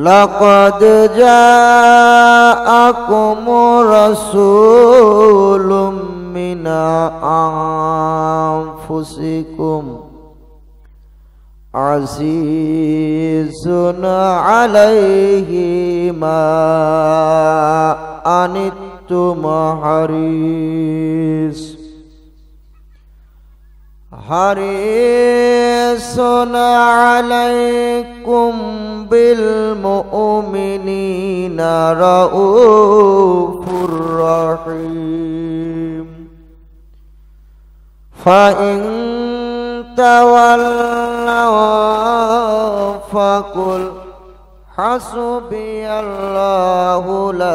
لقد جاءكم رسول من أنفسكم عزيز عليه ما أنتم حريص حريص عليكم بالمؤمنين رؤوف رحيم فإن تولوا فقل حسبي الله لا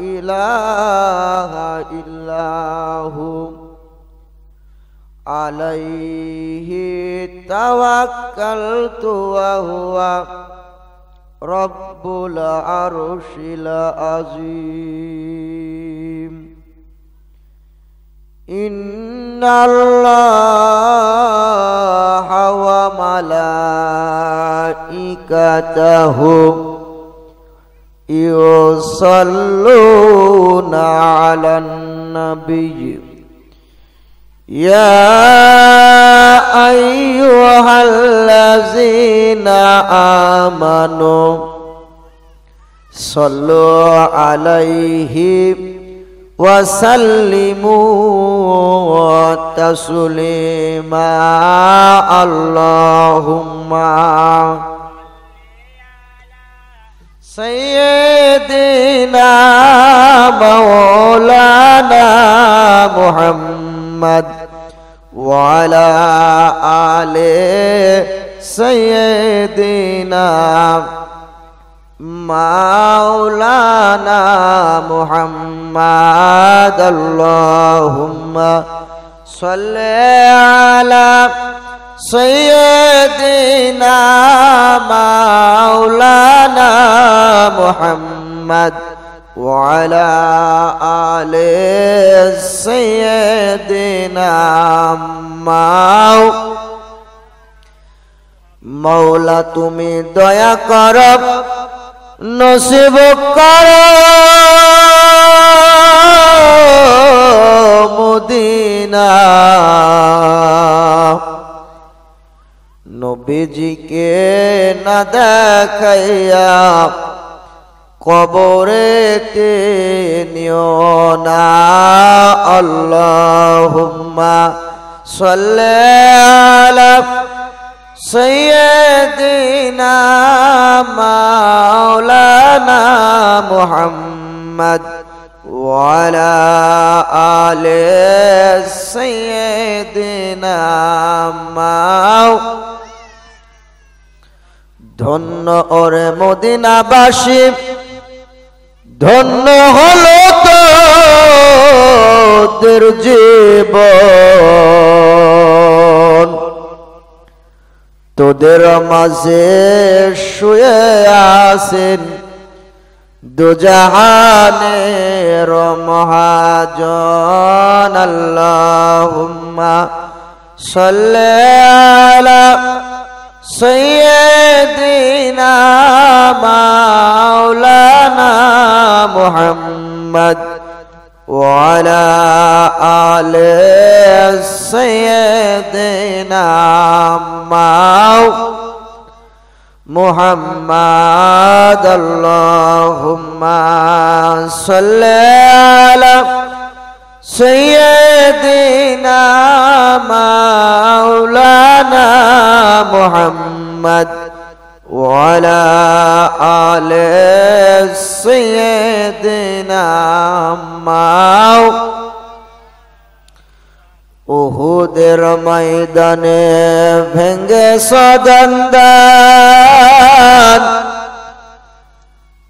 إله إلا هو عليه توكلت وهو رب العرش العظيم إن الله وملائكته يصلون على النبي يا أيها الذين آمنوا صلوا عليه وسلموا تسليما اللهم سيدنا مولانا محمد وعلى آل سيدنا مولانا محمد اللهم صل على سيدنا مولانا محمد وعلى آل سيدنا ماو مولا তুমি দয়া কর নসিব কর মদিনা নবীজিকে না দেখাইয়া কবরেতে নিও না অল্লাহুম্মা সাল্লি আলা সাইয়্যিদিনা মাওলানা মুহাম্মদ وعلى آل سيدنا মাওলানা ধন্য ওরে মদিনাবাসী ধন্য হলো তোদের জীব তোদের মাঝে শুয়ে আসেন দুজাহানের মহাজন আল্লাহুম্মা সাল্লাল্লাহু سيدنا مولانا محمد وعلى آل سيدنا محمد اللهم صل على سيدنا مولانا محمد وعلى آل سيدنا مولانا উহুদের ময়দানে ভেঙ্গে সদন্দান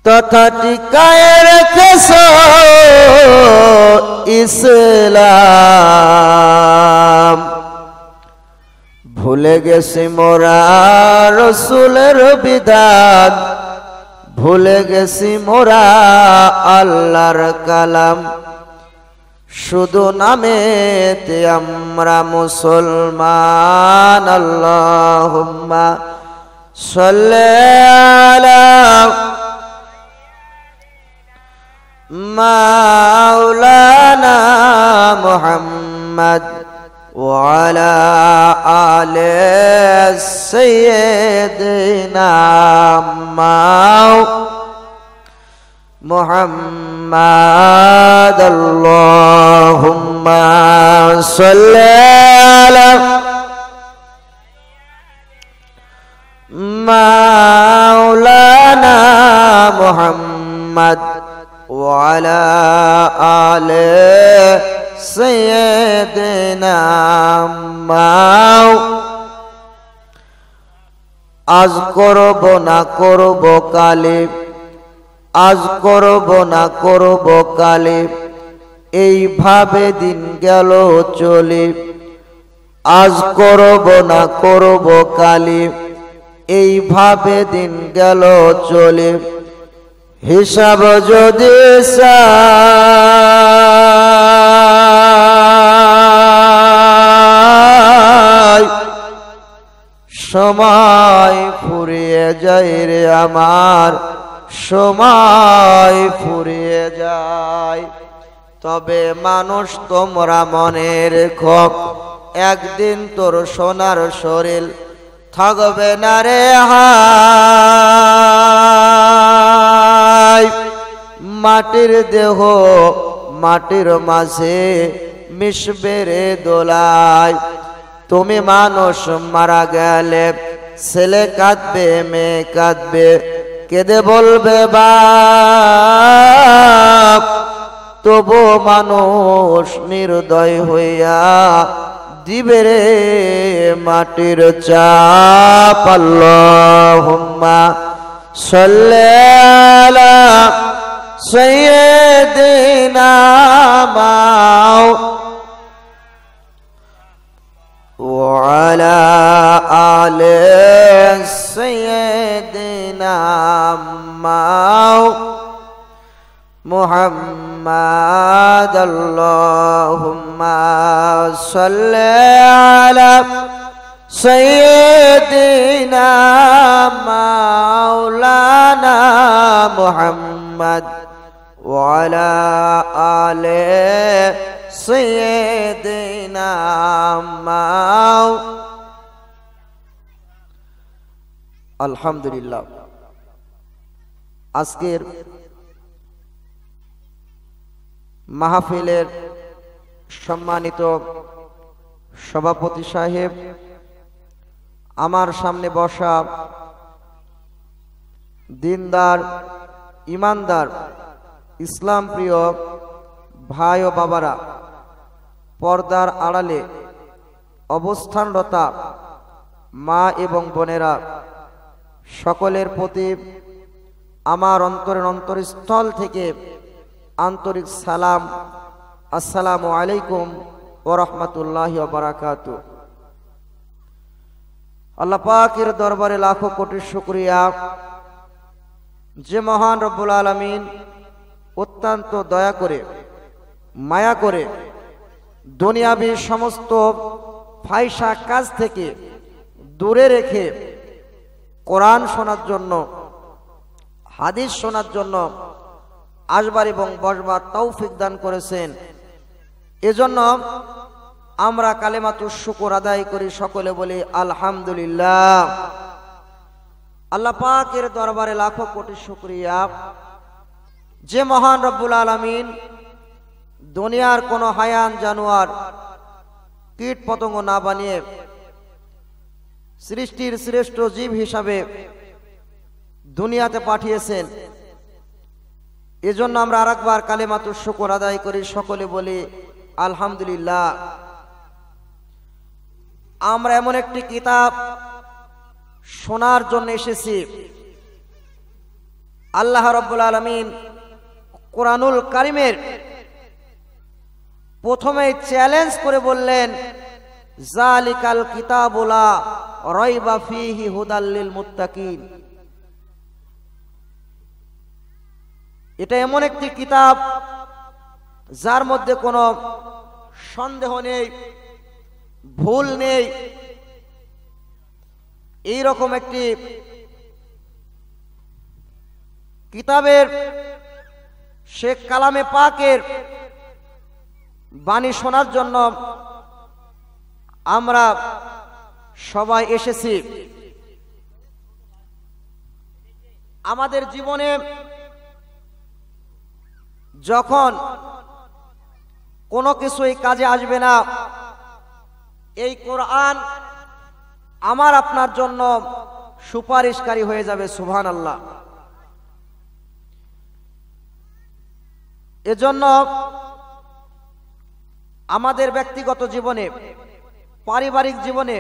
তথা টিকায় রেখেছ ইসলাম ভুলে গেছি মোরা রসুলের বিধান ভুলে গেছি মোরা আল্লাহর কালাম শুধু তে আমরা মুসলমান আল্লাহ সাল্লাহ مولانا محمد وعلى آل سيدنا محمد اللهم صل على مولانا محمد وعلى آل سيدنا محمد আজ করব না করব কালে আজ করব না করব কালে এইভাবে দিন গেল চলে আজ করব না করব কালে এইভাবে দিন গেল চলে হিসাব যদি সময় ফুরিয়ে যায় রে আমার সময় ফুরিয়ে যায় তবে মানুষ তোমরা মনে রেখ একদিন তোর সোনার শরীর থাকবে না রে হা মাটির দেহ মাটির মাঝে মিশবেরে দোলায় তুমি মানুষ মারা গেলে ছেলে কাঁদবে মেয়ে কাঁদবে কেঁদে বলবে বাপ তবু মানুষ নির্দয় হইয়া দিবে রে মাটির চা পাল্লা হুম্মা صل على سيدنا وعلى آل سيدنا محمد اللهم صل على سيدنا مولانا محمد وعلى آله سيدنا مولانا আলহামদুলিল্লাহ আজকের মাহফিলের সম্মানিত সভাপতি সাহেব আমার সামনে বসা দিনদার ইমানদার ইসলাম প্রিয় ভাই ও বাবারা পর্দার আড়ালে অবস্থানরতা মা এবং বোনেরা সকলের প্রতি আমার অন্তরের অন্তরস্থল থেকে আন্তরিক সালাম আসসালামু আলাইকুম ওরহমতুল্লাহ বারাকাতু আল্লাহ পাকের দরবারে লাখো কোটি শুক্রিয়া যে মহান রব্বুল আলমিন অত্যন্ত দয়া করে মায়া করে দুনিয়াবির সমস্ত ফাইসা কাজ থেকে দূরে রেখে কোরআন শোনার জন্য হাদিস শোনার জন্য আসবার এবং বসবার তৌফিক দান করেছেন এজন্য আমরা কালেমাতু শুকুর আদায় করি সকলে বলি আলহামদুলিল্লাহ আল্লাহ পাকের দরবারে লাখো কোটি শুক্রিয়া যে মহান রব্বুল আলমিন দুনিয়ার কোন হায়ান জানোয়ার কীট পতঙ্গ না বানিয়ে সৃষ্টির শ্রেষ্ঠ জীব হিসাবে দুনিয়াতে পাঠিয়েছেন এজন্য আমরা আর একবার কালেমাতুর শুকর আদায় করি সকলে বলি আলহামদুলিল্লাহ আমরা এমন একটি কিতাব শোনার জন্য এসেছি আল্লাহ রব্বুল আলমিন কোরআনুল কারিমের প্রথমে চ্যালেঞ্জ করে বললেন জালিকাল কিতাবুলা রয়বা ফিহি হুদাল্লিল মুত্তাকিন এটা এমন একটি কিতাব যার মধ্যে কোনো সন্দেহ নেই ভুল নেই এইরকম একটি কিতাবের শেখ কালামে পাকের বাণী শোনার জন্য আমরা সবাই এসেছি আমাদের জীবনে যখন কোনো কিছুই কাজে আসবে না এই কোরআন আমার আপনার জন্য সুপারিশকারী হয়ে যাবে সুভান আল্লাহ এজন্য আমাদের ব্যক্তিগত জীবনে পারিবারিক জীবনে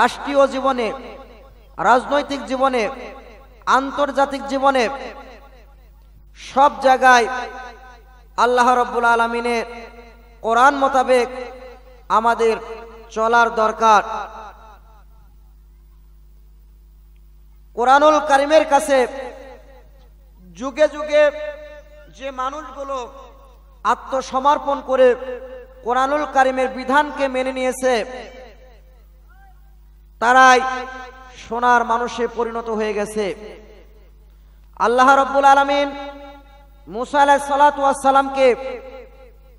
রাষ্ট্রীয় জীবনে রাজনৈতিক জীবনে আন্তর্জাতিক জীবনে সব জায়গায় আল্লাহ রব্বুল আলমিনের কোরআন মোতাবেক আমাদের চলার দরকার কোরআনুল কারিমের কাছে যুগে যুগে যে মানুষগুলো আত্মসমর্পণ করে কোরআনুল কারিমের বিধানকে মেনে নিয়েছে তারাই সোনার মানুষে পরিণত হয়ে গেছে আল্লাহ রব্বুল আলমিন মুসা আলাহ সালাতামকে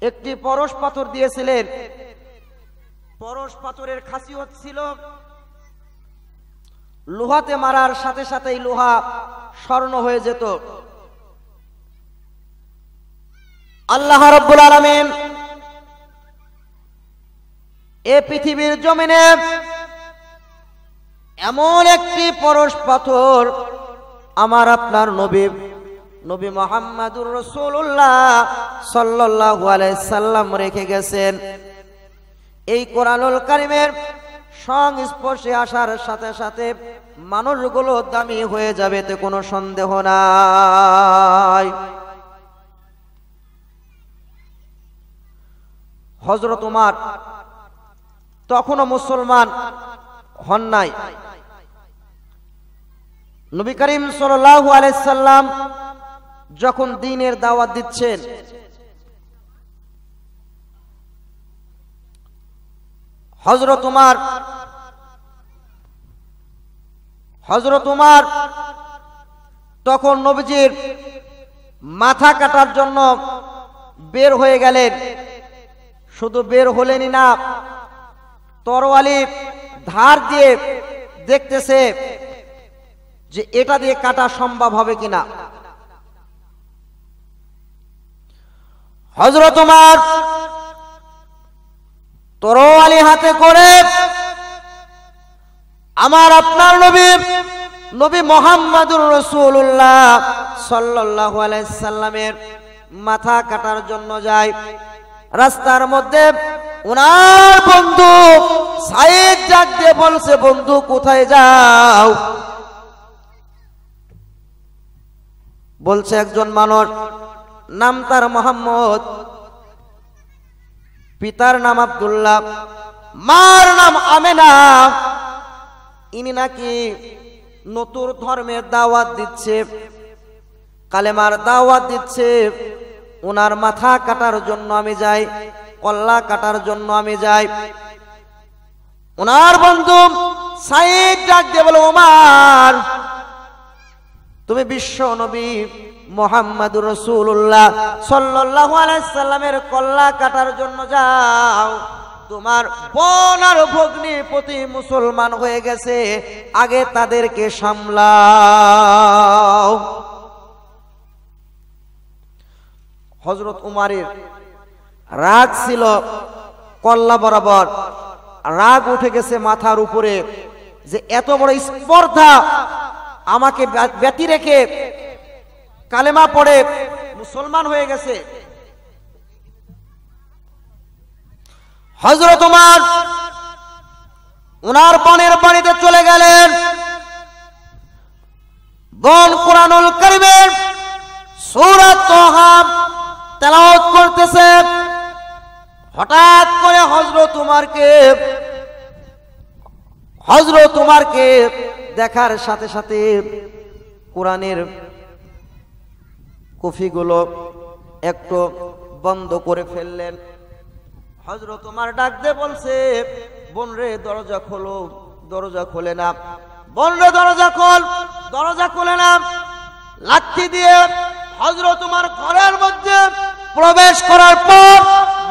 একটি পরশ পাথর দিয়েছিলেন পরশ পাথরের খাসিয়ত ছিল লোহাতে মারার সাথে সাথেই লোহা স্বর্ণ হয়ে যেত আল্লাহ রব্বুল আলমিন এ পৃথিবীর জমিনে এমন একটি পরশ পাথর আমার আপনার নবী নবী মোহাম্মদুর রসুল্লাহ সাল্লাহ সাল্লাম রেখে গেছেন এই কোরআনুল কারিমের সংস্পর্শে আসার সাথে সাথে মানুষগুলো দামি হয়ে যাবে তে কোনো সন্দেহ নাই হজরত উমার তখনও মুসলমান হন নাই নবী করিম সাল্লাহ আলাইসাল্লাম যখন দিনের দাওয়াত দিচ্ছেন হজরত উমার হজরত উমার তখন নবীজির মাথা কাটার জন্য বের হয়ে গেলেন শুধু বের হলেনি না তরওয়ালি ধার দিয়ে দেখতেছে যে এটা দিয়ে কাটা সম্ভব হবে কিনা হজরত উমার তরোয়ালি হাতে করে আমার আপনার নবী নবী মোহাম্মদুর রসুল্লাহ সাল্লাহু আলাইসাল্লামের মাথা কাটার জন্য যায় রাস্তার মধ্যে ওনার বন্ধু সাইদ ডাক দিয়ে বলছে বন্ধু কোথায় যাও বলছে একজন মানুষ নাম তার মোহাম্মদ পিতার নাম আবদুল্লাহ মার নাম আমেনা ইনি নাকি নতুন ধর্মের দাওয়াত দিচ্ছে কালেমার দাওয়াত দিচ্ছে ওনার মাথা কাটার জন্য আমি যাই কল্লা কাটার জন্য আমি যাই ওনার বন্ধু সাইদ ডাক দিয়ে বলো ওমার তুমি বিশ্ব নবী মোহাম্মদুর রসুল্লাহ সাল্লাহ আলাইসাল্লামের কল্লা কাটার জন্য যাও তোমার বোন আর ভগ্নি প্রতি মুসলমান হয়ে গেছে আগে তাদেরকে সামলাও হজরত উমারের রাগ ছিল কল্লা বরাবর রাগ উঠে গেছে মাথার উপরে যে এত বড় স্পর্ধা আমাকে ব্যতি রেখে কালেমা পড়ে মুসলমান হয়ে গেছে হজরত উমার উনার বনের বাড়িতে চলে গেলেন বন কোরআনুল করিমের সৌরত তোহাব করতেছে হঠাৎ করে হজরত উমারকে হজরত উমারকে দেখার সাথে সাথে কোরআনের কুফিগুলো একটু বন্ধ করে ফেললেন হজরত তোমার ডাকতে বলছে বোন রে দরজা খোলো দরজা খোলে না বোন রে দরজা খোল দরজা খোলে না লাঠি দিয়ে হজরত তোমার ঘরের মধ্যে প্রবেশ করার পর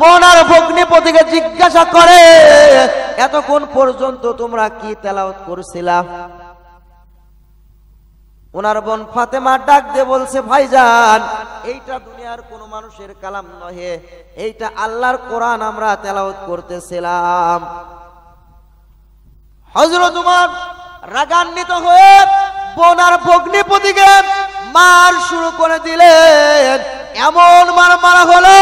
বোন আর ভগ্নিপতিকে জিজ্ঞাসা করে এতক্ষণ পর্যন্ত তোমরা কি তেলাওত করছিলা ওনার বোন ফাতেমা ডাক দিয়ে বলছে ভাইজান এইটা দুনিয়ার কোন মানুষের কালাম নহে এইটা আল্লাহর কোরআন আমরা তেলাওত করতেছিলাম হজরত উমার রাগান্বিত হয়ে বোনার ভগ্নিপতিকে মার শুরু করে দিলেন এমন মার মারা হলো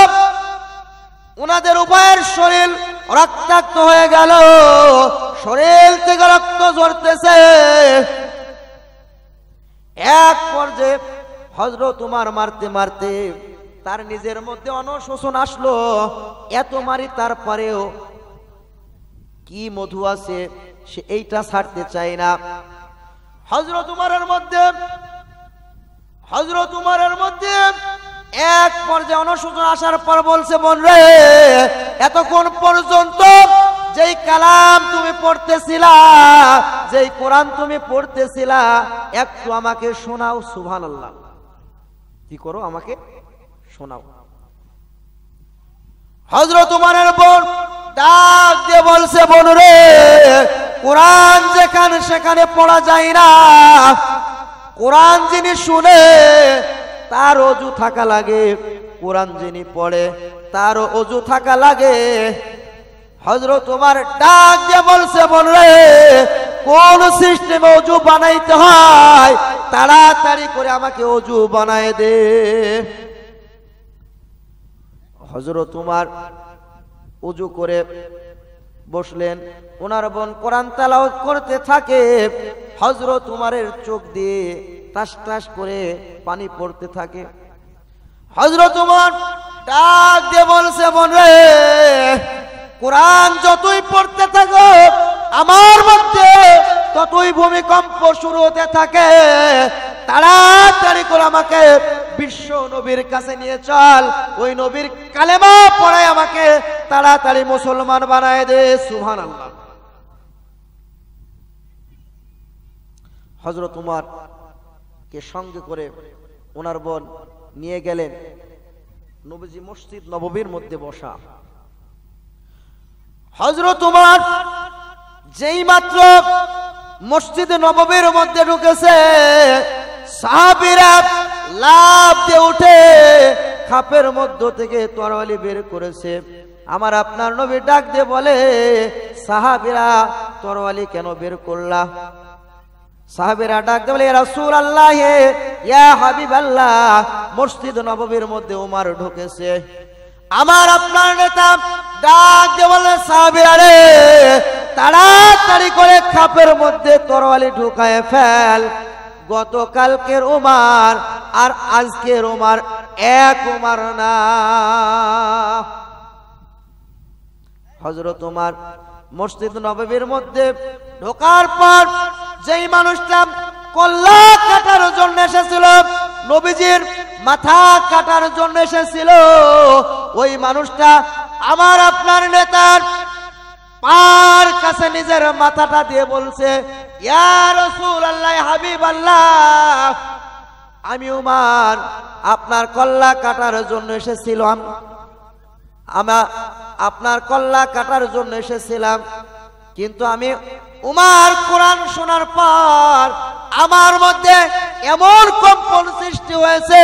উনাদের উপায়ের শরীর রক্তাক্ত হয়ে গেল শরীর থেকে রক্ত ঝরতেছে এক পর্যায়ে হজরত তোমার মারতে মারতে তার নিজের মধ্যে অনশোষণ আসলো এত মারি তারপরেও কি মধু আছে সে এইটা ছাড়তে চায় না হজরত উমারের মধ্যে হজরত উমারের মধ্যে এক পর্যায়ে অনশোষণ আসার পর বলছে বন রে এতক্ষণ পর্যন্ত যেই কালাম তুমি পড়তেছিলা যেই কোরআন তুমি পড়তেছিলা একটু আমাকে শোনাও সুভান আল্লাহ কি করো আমাকে শোনাও হজরত উমারের বোন ডাক দিয়ে বলছে বোন রে কোরআন যেখানে সেখানে পড়া যায় না কোরআন যিনি শুনে তার অজু থাকা লাগে কোরআন যিনি পড়ে তার অজু থাকা লাগে হজরত তোমার ডাক দিয়ে বলছে বললে কোন সিস্টেমে অজু বানাইতে হয় তাড়াতাড়ি করে আমাকে অজু বানায় দে হজরত তোমার উজু করে বসলেন ওনার বোন কোরআন তালাওয়াত করতে থাকে হজরত তোমারের চোখ দিয়ে তাস টাস করে পানি পড়তে থাকে হজরত তোমার ডাক দিয়ে বলছে বোন রে কোরআন যতই পড়তে থাকো আমার মধ্যে ততই ভূমিকম্প শুরু হতে থাকে তাড়াতাড়ি করে আমাকে বিশ্ব নবীর কাছে নিয়ে চল ওই নবীর কালেমা পড়ায় আমাকে তাড়াতাড়ি মুসলমান বানায় দে সুহান হজরত উমার কে সঙ্গে করে ওনার বোন নিয়ে গেলেন নবীজি মসজিদ নববীর মধ্যে বসা হজরত উমার যেই মাত্র মসজিদে নববীর মধ্যে ঢুকেছে সাহাবিরা লাভ দিয়ে উঠে খাপের মধ্য থেকে তরওয়ালি বের করেছে আমার আপনার নবী ডাক দিয়ে বলে সাহাবিরা তরওয়ালি কেন বের করলা সাহাবিরা ডাক দিয়ে বলে রাসূল আল্লাহ ইয়া হাবিব আল্লাহ মসজিদ নববীর মধ্যে উমার ঢুকেছে আমার আপনার নেতা ডাক দেওয়ালে সাহাবিরা আরে তাড়াতাড়ি করে খাপের মধ্যে তরোয়ালি ঢুকায় ফেল গতকালকের ওমার আর আজকের ওমার এক ওমার না হজরত ওমার মসজিদ নববীর মধ্যে ঢোকার পর যেই মানুষটা কল্লা কাটার জন্য এসেছিল নবীজির মাথা কাটার জন্য এসেছিল ওই মানুষটা আমার আপনার নেতার পার কাছে নিজের মাথাটা দিয়ে বলছে হাবিব আল্লাহ আমি উমার আপনার কল্লা কাটার জন্য এসেছিলাম আমার আপনার কল্লা কাটার জন্য এসেছিলাম কিন্তু আমি উমার কোরআন শোনার পর আমার মধ্যে এমন কম্পন সৃষ্টি হয়েছে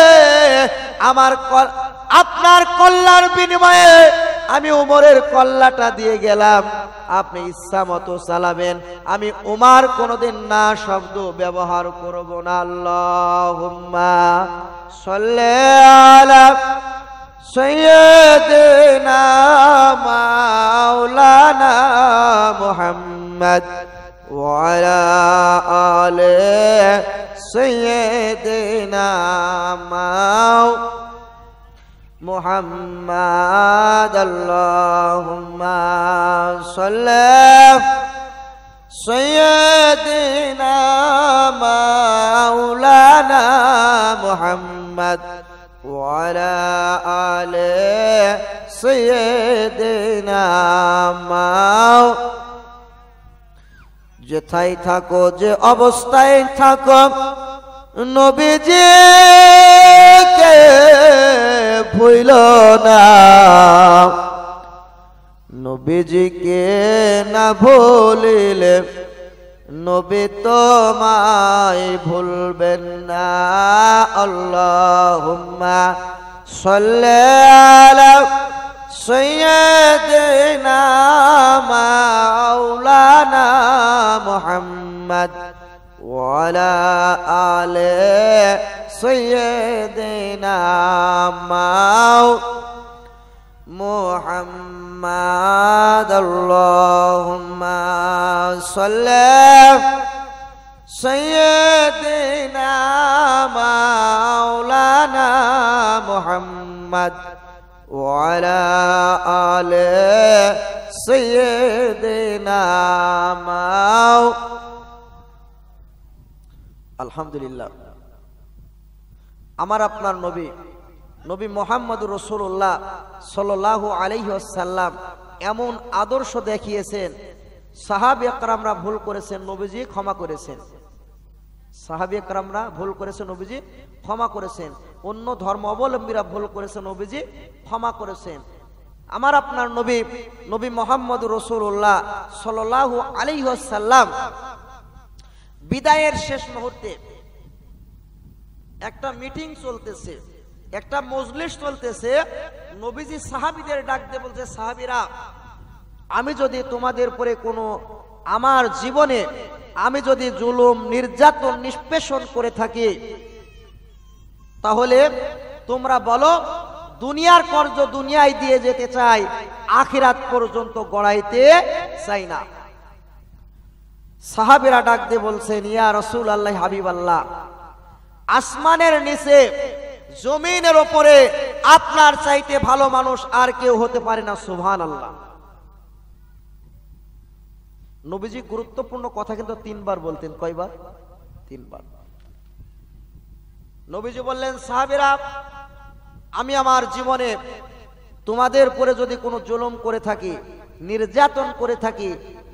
আমার আপনার কল্যাণ বিনিময়ে আমি উমরের কল্লাটা দিয়ে গেলাম আপনি ইচ্ছা মতো চালাবেন আমি উমার কোনোদিন না শব্দ ব্যবহার করব না আল্লাহ সল্লে আলা সৈয়দনা মাওলানা মুহাম্মদ وعلى آل سيدنا محمد اللهم صل سيدنا مولانا محمد وعلى آل سيدنا مولانا যেথায় থাকো যে অবস্থায় থাকো কে ভুইল না কে না ভুলিলে নবী তোমায় ভুলবেন না আল্লাহুম্মা সাল্লাল্লাহু سيدنا مولانا محمد وعلى آل سيدنا محمد اللهم صل سيدنا مولانا محمد وعلى آل سيدنا ماو الحمد لله আমার আপনার নবী নবী মোহাম্মদ রসুল্লাহ সাল্লাহ সাল্লাম এমন আদর্শ দেখিয়েছেন সাহাব একরামরা ভুল করেছেন নবীজি ক্ষমা করেছেন সাহাবি একরামরা ভুল করেছেন নবীজি ক্ষমা করেছেন অন্য ধর্ম অবলম্বীরা ভুল করেছেন নবীজি ক্ষমা করেছেন আমার আপনার নবী নবী মোহাম্মদ রসুল্লাহ সাল্লাহ আলিহাল্লাম বিদায়ের শেষ মুহূর্তে একটা মিটিং চলতেছে একটা মজলিস চলতেছে নবীজি সাহাবিদের ডাকতে বলছে সাহাবিরা আমি যদি তোমাদের পরে কোনো আমার জীবনে আমি যদি জুলুম নির্যাতন নিষ্পেষণ করে থাকি তাহলে তোমরা বলো দুনিয়ার কর্জ দুনিয়ায় দিয়ে যেতে চাই আখিরাত পর্যন্ত গড়াইতে চাই না সাহাবিরা ডাক দিয়ে বলছেন ইয়া রসুল আল্লাহ হাবিব আল্লাহ আসমানের নিচে জমিনের ওপরে আপনার চাইতে ভালো মানুষ আর কেউ হতে পারে না সুহান আল্লাহ নবীজি গুরুত্বপূর্ণ কথা কিন্তু তিনবার বলতেন কয়বার তিনবার নবীজি বললেন সাহাবিরা আমি আমার জীবনে তোমাদের পরে যদি কোনো জুলুম করে থাকি নির্যাতন করে থাকি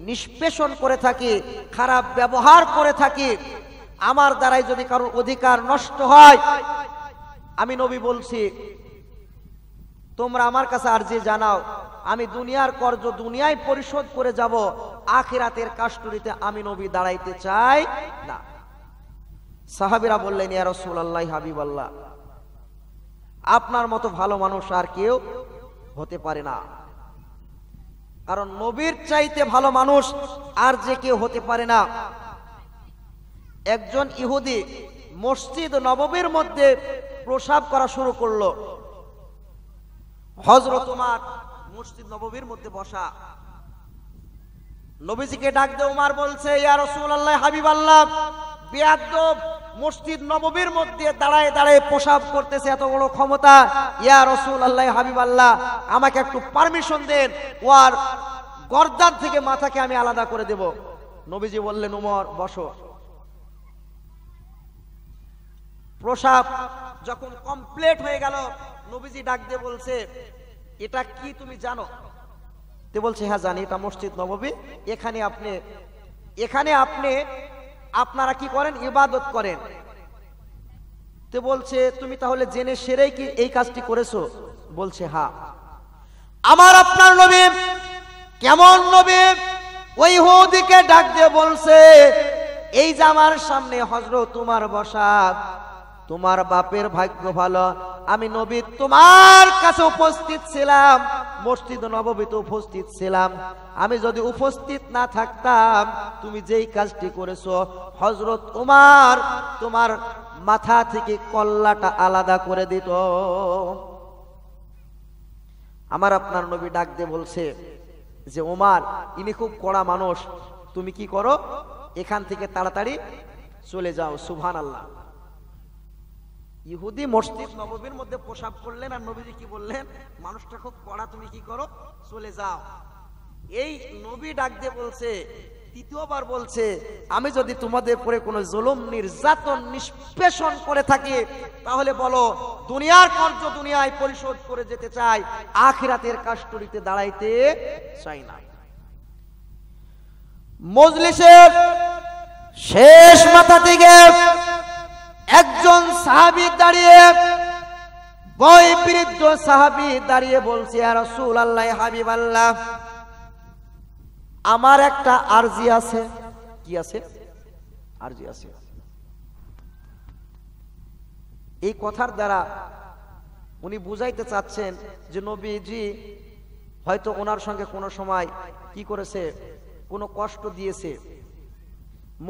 নিষ্পেষণ করে থাকি খারাপ ব্যবহার করে থাকি আমার দ্বারাই যদি কারোর অধিকার নষ্ট হয় আমি নবী বলছি তোমরা আমার কাছে আর্জি জানাও আমি দুনিয়ার কর্য দুনিয়ায় পরিশোধ করে যাব আখিরাতের কাস্টুরিতে আমি নবী দাঁড়াইতে চাই না সাহাবিরা বললেন ইয়া হাবিব আল্লাহ আপনার মতো ভালো মানুষ আর কেউ হতে পারে না কারণ নবীর চাইতে ভালো মানুষ আর যে কেউ হতে পারে না একজন ইহুদি মসজিদ নববীর মধ্যে প্রসাব করা শুরু করলো হজরত উমার মসজিদ নববীর মধ্যে বসা নবীজিকে ডাক দে উমার বলছে ইয়া রসুল আল্লাহ হাবিব আল্লাহ বেয়াদ্দব মসজিদ নববীর মধ্যে দাঁড়ায় দাঁড়ায় পোশাব করতেছে এত বড় ক্ষমতা ইয়া রসুল আল্লাহ হাবিব আল্লাহ আমাকে একটু পারমিশন দেন ও আর গর্দার থেকে মাথাকে আমি আলাদা করে দেব নবীজি বললেন উমর বসো প্রসাব যখন কমপ্লিট হয়ে গেল নবীজি ডাক দিয়ে বলছে এটা কি তুমি জানো তে বলছে হ্যাঁ জানি এটা মসজিদ নববী এখানে আপনি এখানে আপনি আপনারা কি করেন ইবাদত করেন তো বলছে তুমি তাহলে জেনে সেরেই কি এই কাজটি করেছো বলছে হা আমার আপনার নবী কেমন নবী ওই হুদিকে ডাক দিয়ে বলছে এই যে আমার সামনে হজরত তোমার বসা তোমার বাপের ভাগ্য ভালো আমি নবী তোমার কাছে উপস্থিত ছিলাম মসজিদ নববীতে উপস্থিত ছিলাম আমি যদি উপস্থিত না থাকতাম তুমি যেই কাজটি করেছো হজরত উমার তোমার মাথা থেকে কল্লাটা আলাদা করে দিত আমার আপনার নবী ডাক দিয়ে বলছে যে ওমার ইনি খুব কড়া মানুষ তুমি কি করো এখান থেকে তাড়াতাড়ি চলে যাও সুভান আল্লাহ ইহুদি মসজিদ নববীর মধ্যে প্রসাব করলেন আর নবীজি কি বললেন মানুষটা খুব কড়া তুমি কি করো চলে যাও এই নবী ডাক দিয়ে বলছে তৃতীয়বার বলছে আমি যদি তোমাদের পরে কোনো জুলুম নির্যাতন নিষ্পেষণ করে থাকি তাহলে বলো দুনিয়ার কর্য দুনিয়ায় পরিশোধ করে যেতে চাই আখিরাতের কাষ্টরিতে দাঁড়াইতে চাই না মজলিসের শেষ মাথা থেকে একজন সাহাবি দাঁড়িয়ে বই বৃদ্ধ সাহাবি দাঁড়িয়ে বলছে আর রসুল আল্লাহ হাবিব আল্লাহ আমার একটা আরজি আছে কি আছে আরজি আছে এই কথার দ্বারা উনি বুঝাইতে চাচ্ছেন যে নবীজি হয়তো ওনার সঙ্গে কোনো সময় কি করেছে কোনো কষ্ট দিয়েছে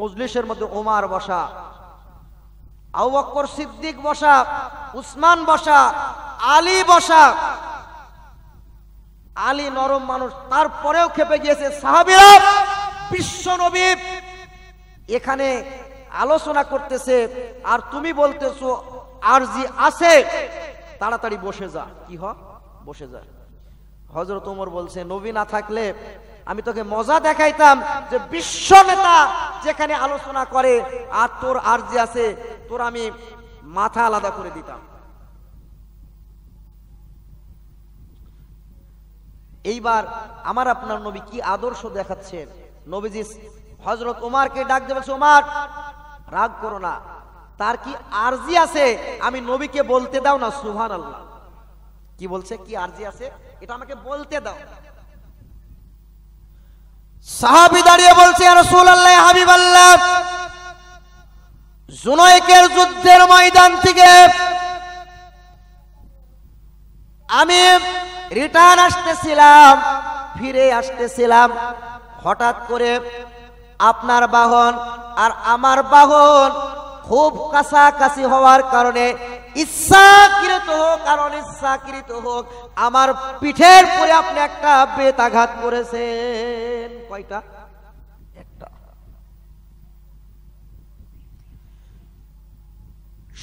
মজলিসের মধ্যে ওমার বসা আবু সিদ্দিক বসা উসমান বসা আলী বসা আলী নরম মানুষ তারপরেও খেপে গিয়েছে সাহাবিরা বিশ্ব নবী এখানে আলোচনা করতেছে আর তুমি বলতেছো আরজি আছে তাড়াতাড়ি বসে যা কি হ বসে যা হজরত ওমর বলছে নবী না থাকলে আমি তোকে মজা দেখাইতাম যে বিশ্ব নেতা যেখানে আলোচনা করে আর তোর আরজি আছে তোর আমি মাথা আলাদা করে দিতাম এইবার আমার আপনার নবী কি আদর্শ দেখাচ্ছেন নবীজি হজরত ওমারকে ডাক দেবে ওমার রাগ করো না তার কি আরজি আছে আমি নবীকে বলতে দাও না সুহান আল্লাহ কি বলছে কি আরজি আছে এটা আমাকে বলতে দাও সাহাবি দাঁড়িয়ে বলছে আর সোল আল্লাহ হাবিব আল্লাহ জুনাইকের যুদ্ধের ময়দান থেকে আমি রিটার্ন আসতেছিলাম ফিরে আসতেছিলাম হঠাৎ করে আপনার বাহন আর আমার বাহন খুব কাছাকাছি হওয়ার কারণে ইচ্ছাকৃত হোক আর অনিচ্ছাকৃত হোক আমার পিঠের পরে আপনি একটা বেতাঘাত করেছেন কয়টা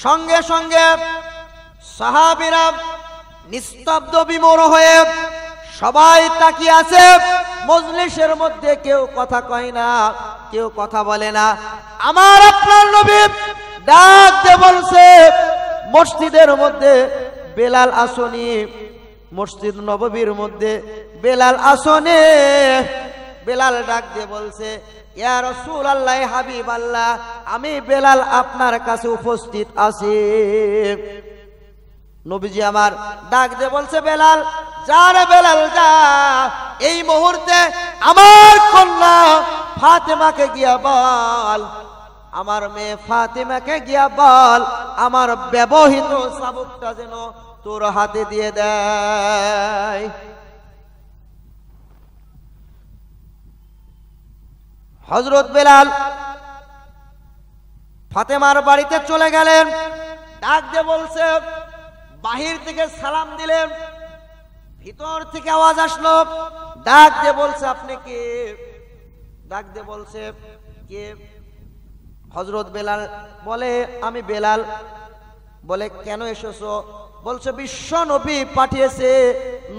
সঙ্গে সঙ্গে সাহাবিরা নিস্তব্ধ বিমোর হয়ে সবাই তাকিয়ে আছে মজলিসের মধ্যে কেউ কথা কয় না কেউ কথা বলে না আমার আপনার নবী ডাক দিয়ে বলছে মসজিদের মধ্যে বেলাল আসনি মসজিদ নববীর মধ্যে বেলাল আসনে বেলাল ডাক দিয়ে বলছে আল্লাহ আমি বেলাল আপনার কাছে উপস্থিত আছি নবীজি আমার ডাক দিয়ে বলছে বেলাল যার বেলাল যা এই মুহূর্তে আমার কন্যা ফাতেমাকে গিয়া বল আমার মেয়ে ফাতেমাকে গিয়া বল আমার ব্যবহৃত সাবুকটা যেন তোর হাতে দিয়ে দেয় হজরত বেলাল ফাতেমার বাড়িতে চলে গেলেন ডাক দিয়ে বলছে বাহির থেকে সালাম দিলেন ভিতর থেকে আওয়াজ আসলো ডাক দিয়ে বলছে আপনি কে ডাক দিয়ে বলছে কে হজরত বেলাল বলে আমি বেলাল বলে কেন এসেছো বলছে বিশ্ব নবী পাঠিয়েছে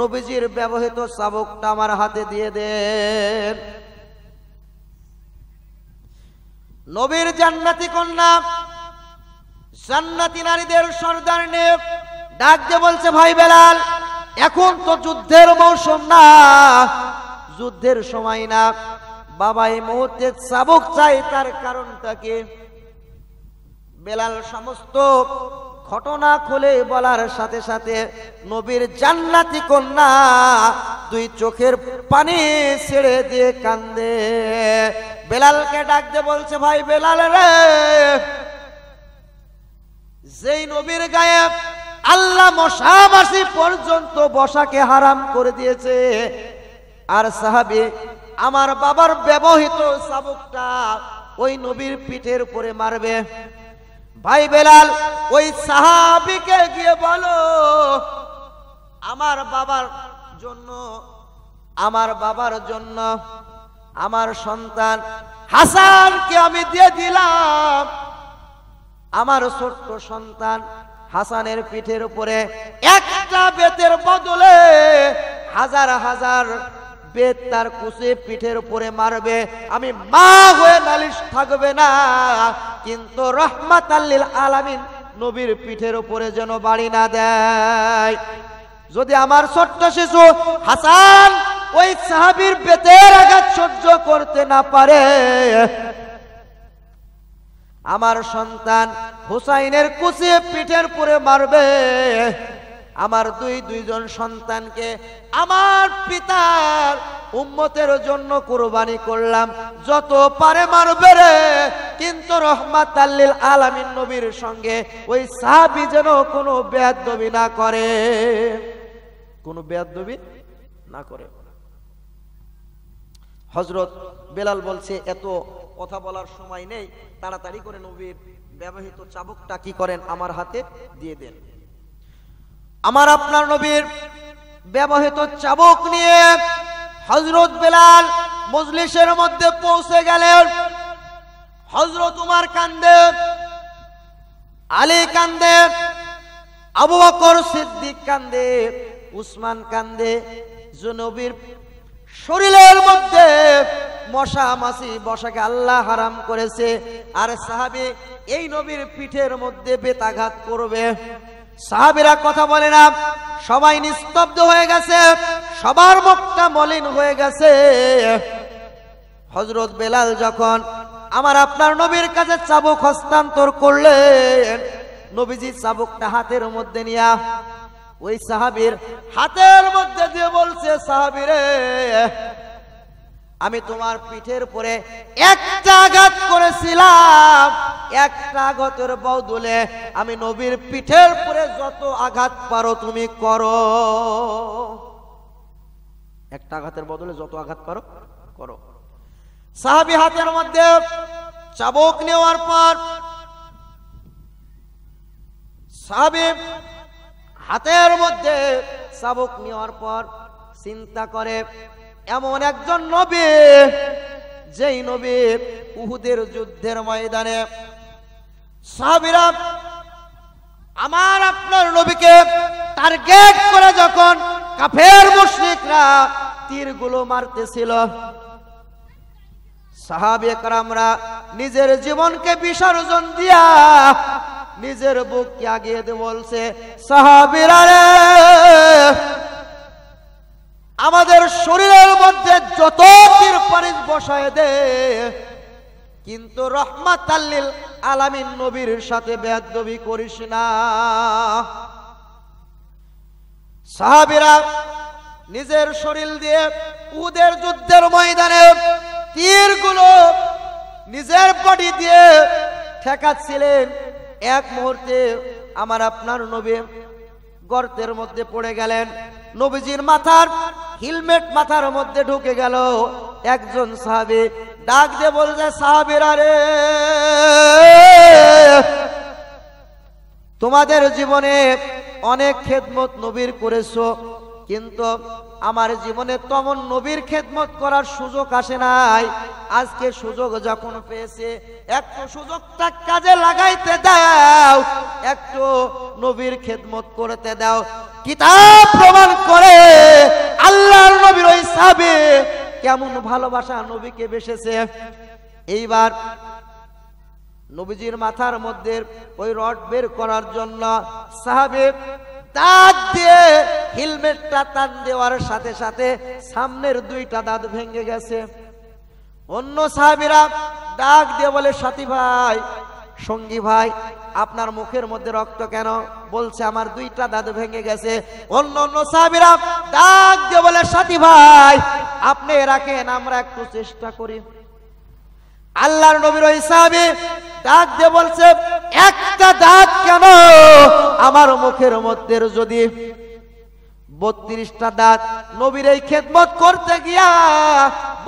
নবীজির ব্যবহৃত শাবকটা আমার হাতে দিয়ে দেন নবীর জান্নাতি কন্যা জান্নাতি নারীদের সর্দার নেব ডাক দিয়ে বলছে ভাই বেলাল এখন তো যুদ্ধের মৌসুম না যুদ্ধের সময় না বাবা এই মুহূর্তে চাবুক চাই তার কারণটাকে বেলাল সমস্ত ঘটনা খুলে বলার সাথে সাথে নবীর জান্নাতি কন্যা দুই চোখের পানি ছেড়ে দিয়ে কান্দে বেলালকে ডাকতে বলছে ভাই বেলাল রে যেই নবীর গায়ে আল্লাহ মশাবাসি পর্যন্ত বসাকে হারাম করে দিয়েছে আর সাহাবি আমার বাবার ব্যবহৃত সাবুকটা ওই নবীর পিঠের উপরে মারবে ভাই বেলাল ওই সাহাবিকে গিয়ে বলো আমার বাবার জন্য আমার বাবার জন্য আমার সন্তান হাসানকে আমি দিয়ে দিলাম আমার ছোট্ট সন্তান হাসানের পিঠের উপরে একটা বেতের বদলে হাজার হাজার বেত তার কুচে পিঠের উপরে মারবে আমি মা হয়ে নালিশ থাকবে না কিন্তু রহমাত আল্লিল আলামিন নবীর পিঠের উপরে যেন বাড়ি না দেয় যদি আমার ছোট্ট শিশু হাসান ওই সাহাবির বেতের আঘাত সহ্য করতে না পারে আমার সন্তান হুসাইনের কুচিয়ে পিঠের পরে মারবে আমার দুই দুইজন সন্তানকে আমার পিতার উম্মতের জন্য কোরবানি করলাম যত পারে মারবে রে কিন্তু রহমাত আল্লিল আলামিন নবীর সঙ্গে ওই সাহাবি যেন কোনো বেদবি না করে কোনো বেদবি না করে হজরত বেলাল বলছে এত কথা বলার সময় নেই তাড়াতাড়ি করে নবীর ব্যবহৃত চাবুকটা কি করেন আমার হাতে দিয়ে দেন আমার আপনার নবীর ব্যবহৃত চাবুক নিয়ে হজরত বেলাল মজলিসের মধ্যে পৌঁছে গেলেন হজরত উমার কান্দে আলী কান্দে আবু বকর সিদ্দিক কান্দে উসমান কান্দে জনবীর শরীরের মধ্যে মশা মাসি বসাকে আল্লাহ হারাম করেছে আর সাহাবি এই নবীর পিঠের মধ্যে বেতাঘাত করবে সাহাবিরা কথা বলে না সবাই নিস্তব্ধ হয়ে গেছে সবার মুখটা মলিন হয়ে গেছে হজরত বেলাল যখন আমার আপনার নবীর কাছে চাবুক হস্তান্তর করলেন নবীজি চাবুকটা হাতের মধ্যে নিয়া ওই সাহাবির হাতের মধ্যে দিয়ে বলছে সাহাবিরে আমি তোমার পিঠের উপরে একটা আঘাত করেছিলাম একটা আঘাতের বদলে আমি নবীর পিঠের উপরে যত আঘাত পারো তুমি করো একটা আঘাতের বদলে যত আঘাত পারো করো সাহাবি হাতের মধ্যে চাবক নেওয়ার পর সাহাবি হাতের মধ্যে চাবক নেওয়ার পর চিন্তা করে এমন একজন নবী যেই নবী উহুদের যুদ্ধের ময়দানে সাহাবিরা আমার আপনার নবীকে টার্গেট করে যখন কাফের মুশরিকরা তীরগুলো মারতেছিল একরামরা নিজের জীবনকে বিসর্জন দিয়া নিজের বুককে আগিয়ে বলছে সাহাবিরা রে আমাদের শরীরের মধ্যে যত তীর পারিস বসায় দে কিন্তু রহমাত আল্লিল আলামিন নবীর সাথে বেদবি করিস না সাহাবিরা নিজের শরীর দিয়ে উদের যুদ্ধের ময়দানে তীরগুলো নিজের বডি দিয়ে ঠেকাচ্ছিলেন এক মুহূর্তে আমার আপনার নবী গর্তের মধ্যে পড়ে গেলেন নবীজির মাথার হেলমেট মাথার মধ্যে ঢুকে গেল একজন সাহাবি ডাক দিয়ে বলছে সাহাবেরা রে তোমাদের জীবনে অনেক খেদমত নবীর করেছো কিন্তু আমার জীবনে তমন নবীর খেদমত করার সুযোগ আসে নাই আজকে সুযোগ যখন পেয়েছে একটু সুযোগটা কাজে লাগাইতে দাও একটু নবীর খেদমত করতে দাও কিতাব প্রমাণ করে আল্লাহর নবীর ওই সাবে কেমন ভালোবাসা নবীকে বেসেছে এইবার নবীজির মাথার মধ্যে ওই রড বের করার জন্য সাহাবেব দাঁত দিয়ে হেলমেটটা টান দেওয়ার সাথে সাথে সামনের দুইটা দাঁত ভেঙে গেছে অন্য সাহাবিরা ডাক দিয়ে বলে সাথী ভাই সঙ্গী ভাই আপনার মুখের মধ্যে রক্ত কেন বলছে আমার দুইটা দাঁত ভেঙে গেছে অন্য অন্য সাহাবিরা দাগ দিয়ে বলে সাথী ভাই আপনি রাখেন আমরা একটু চেষ্টা করি আল্লাহর নবীর ওই সাহাবি দাঁত দিয়ে বলছে একটা দাঁত কেন আমার মুখের মধ্যে যদি বত্রিশটা দাঁত নবীর এই খেদমত করতে গিয়া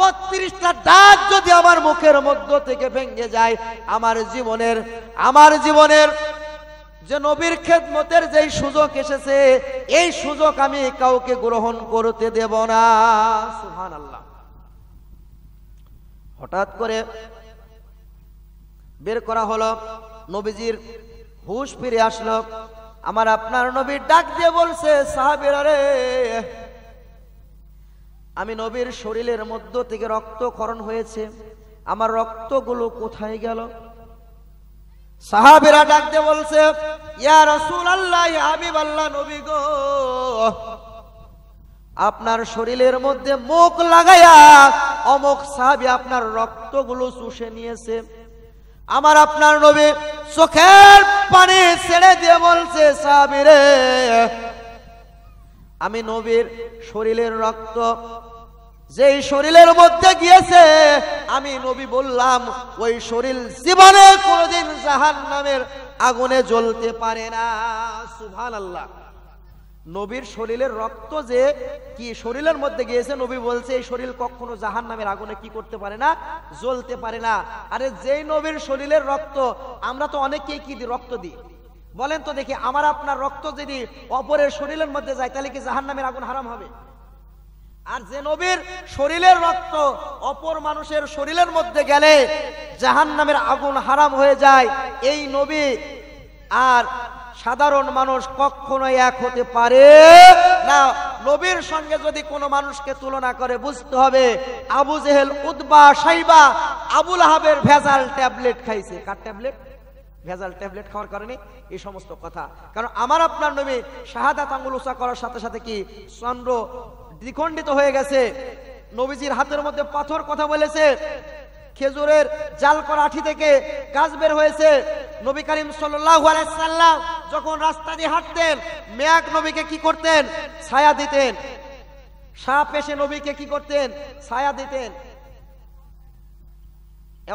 বত্রিশটা দাঁত যদি আমার মুখের মধ্য থেকে ভেঙে যায় আমার জীবনের আমার জীবনের যে নবীর খেদমতের যেই সুযোগ এসেছে এই সুযোগ আমি কাউকে গ্রহণ করতে দেব না সুহান আল্লাহ হঠাৎ করে বের করা হলো নবীজির হুশ ফিরে আসলো আমার আপনার নবীর ডাক দিয়ে বলছে সাহাবের আমি নবীর শরীরের মধ্য থেকে রক্তক্ষরণ হয়েছে আমার রক্তগুলো কোথায় গেল সাহাবেরা ডাক দিয়ে বলছে ইয়া রসুল আল্লাহ হাবিব আল্লাহ নবী গো আপনার শরীরের মধ্যে মুখ লাগাইয়া অমুক সাহাবি আপনার রক্তগুলো চুষে নিয়েছে আমার আপনার নবী চোখের পানি ছেড়ে দিয়ে বলছে সাবিরে আমি নবীর শরীরের রক্ত যেই শরীরের মধ্যে গিয়েছে আমি নবী বললাম ওই শরীর জীবনে কোনোদিন জাহান নামের আগুনে জ্বলতে পারে না সুভান আল্লাহ নবীর শরীরের রক্ত যে কি শরীরের মধ্যে গিয়েছে নবী বলছে এই শরীর কখনো জাহান নামের আগুনে কি করতে পারে না জ্বলতে পারে না আরে যেই নবীর শরীরের রক্ত আমরা তো অনেকে কি রক্ত দিই বলেন তো দেখি আমার আপনার রক্ত যদি অপরের শরীরের মধ্যে যায় তাহলে কি জাহান নামের আগুন হারাম হবে আর যে নবীর শরীরের রক্ত অপর মানুষের শরীরের মধ্যে গেলে জাহান নামের আগুন হারাম হয়ে যায় এই নবী আর সাধারণ মানুষ কখনো এক হতে পারে না নবীর সঙ্গে যদি কোনো মানুষকে তুলনা করে বুঝতে হবে আবু জেহেল উদ্বা সাইবা আবুল হাবের ভেজাল ট্যাবলেট খাইছে কার ট্যাবলেট ভেজাল ট্যাবলেট খাওয়ার কারণে এই সমস্ত কথা কারণ আমার আপনার নবী শাহাদাত আঙ্গুল উষা করার সাথে সাথে কি চন্দ্র দ্বিখণ্ডিত হয়ে গেছে নবীজির হাতের মধ্যে পাথর কথা বলেছে খেজুরের জাল করাঠি থেকে কাজ বের হয়েছে নবী করিম সাল্লাম যখন রাস্তা দিয়ে হাঁটতেন মেয়াক নবীকে কি করতেন ছায়া দিতেন সাপ এসে নবীকে কি করতেন ছায়া দিতেন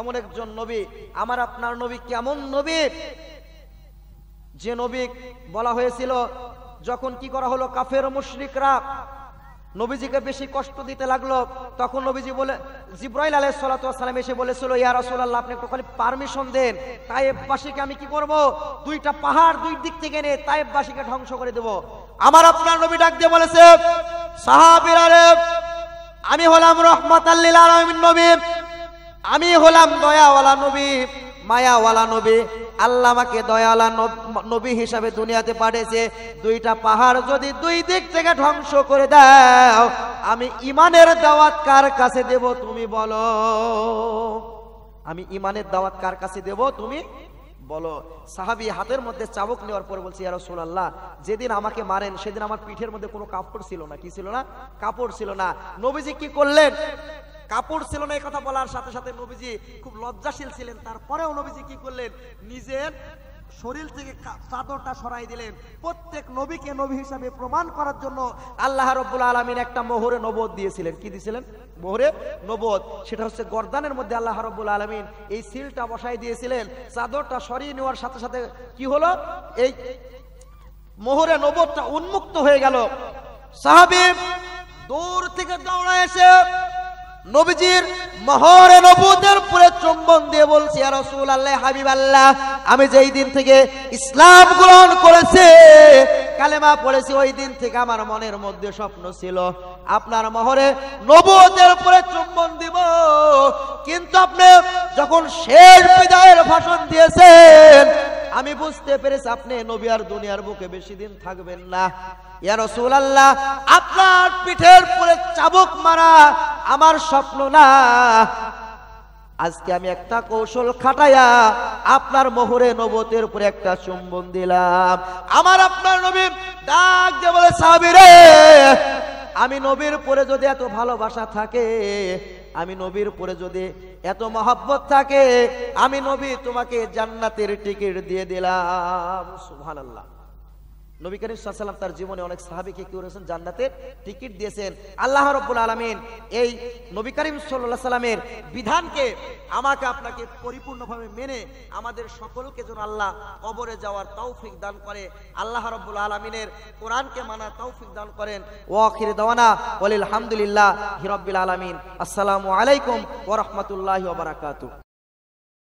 এমন একজন নবী আমার আপনার নবী কেমন নবী যে নবী বলা হয়েছিল যখন কি করা হলো কাফের মুশরিকরা নবীজিকে বেশি কষ্ট দিতে লাগলো তখন নবীজি বলে জিব্রাইল আলহ সালাতাম এসে বলেছিল ইয়া রসোল্লাহ আপনি একটুখানি পারমিশন দেন তাইবাসীকে আমি কি করব দুইটা পাহাড় দুই দিক থেকে নে তাইবাসীকে ধ্বংস করে দেব আমার আপনার নবী ডাক দিয়ে বলেছে সাহাবিরারে আমি হলাম রহমত আল্লিল নবী আমি হলাম দয়াওয়ালা নবী মায়াওয়ালা নবী আল্লাহ আমাকে দয়ালা নবী হিসাবে দুনিয়াতে পাঠিয়েছে দুইটা পাহাড় যদি দুই দিক থেকে ধ্বংস করে দাও আমি ইমানের দাওয়াত কার কাছে দেব তুমি বলো আমি ইমানের দাওয়াত কার কাছে দেব তুমি বলো সাহাবি হাতের মধ্যে চাবুক নেওয়ার পর বলছি ইয়ার আল্লাহ যেদিন আমাকে মারেন সেদিন আমার পিঠের মধ্যে কোনো কাপড় ছিল না কি ছিল না কাপড় ছিল না নবীজি কি করলেন কাপড় ছিল না এই কথা বলার সাথে সাথে নবীজি খুব লজ্জাশীল ছিলেন তারপরেও নবীজি কি করলেন নিজের শরীর থেকে চাদরটা সরাই দিলেন প্রত্যেক নবীকে নবী হিসাবে প্রমাণ করার জন্য আল্লাহ রব্বুল আলমিন একটা মোহরে নবদ দিয়েছিলেন কি দিয়েছিলেন মোহরে নবদ সেটা হচ্ছে গর্দানের মধ্যে আল্লাহ রব্বুল আলমিন এই সিলটা বসাই দিয়েছিলেন চাদরটা সরিয়ে নেওয়ার সাথে সাথে কি হলো এই মোহরে নবদটা উন্মুক্ত হয়ে গেল সাহাবিব দৌড় থেকে দৌড়ায় এসে নবীজির মহরে নবুদের পুরে চুম্বন দিয়ে বলছি আর রসুল আল্লাহ হাবিব আল্লাহ আমি যেই দিন থেকে ইসলাম গ্রহণ করেছি কালেমা পড়েছি ওই দিন থেকে আমার মনের মধ্যে স্বপ্ন ছিল আপনার মহরে নবুদের উপরে চুম্বন দিব কিন্তু আপনি যখন শেষ বিদায়ের ভাষণ দিয়েছেন আমি বুঝতে পেরেছি আপনি নবী আর দুনিয়ার বুকে বেশি দিন থাকবেন না আপনার পিঠের পরে চাবুক মারা আমার স্বপ্ন না আজকে আমি একটা কৌশল খাটাইয়া আপনার মোহরে নবতের উপরে একটা চুম্বন দিলাম আমার আপনার নবী ডাক যে বলে সাবিরে আমি নবীর পরে যদি এত ভালোবাসা থাকে আমি নবীর পরে যদি এত মহাব্বত থাকে আমি নবী তোমাকে জান্নাতের টিকিট দিয়ে দিলাম সুহানাল্লাহ নবী করিম সাল্লাম তার জীবনে অনেক সাহাবিকে কি করেছেন জান্নাতের টিকিট দিয়েছেন আল্লাহ রব্বুল আলমিন এই নবী করিম সাল্লাহ সাল্লামের বিধানকে আমাকে আপনাকে পরিপূর্ণভাবে মেনে আমাদের সকলকে যেন আল্লাহ কবরে যাওয়ার তৌফিক দান করে আল্লাহ রব্বুল আলমিনের কোরআনকে মানা তৌফিক দান করেন আখির দওয়ানা বলিল হামদুলিল্লাহ হিরব্বিল আলমিন আসসালামু আলাইকুম ওরহমতুল্লাহ বারাকাতু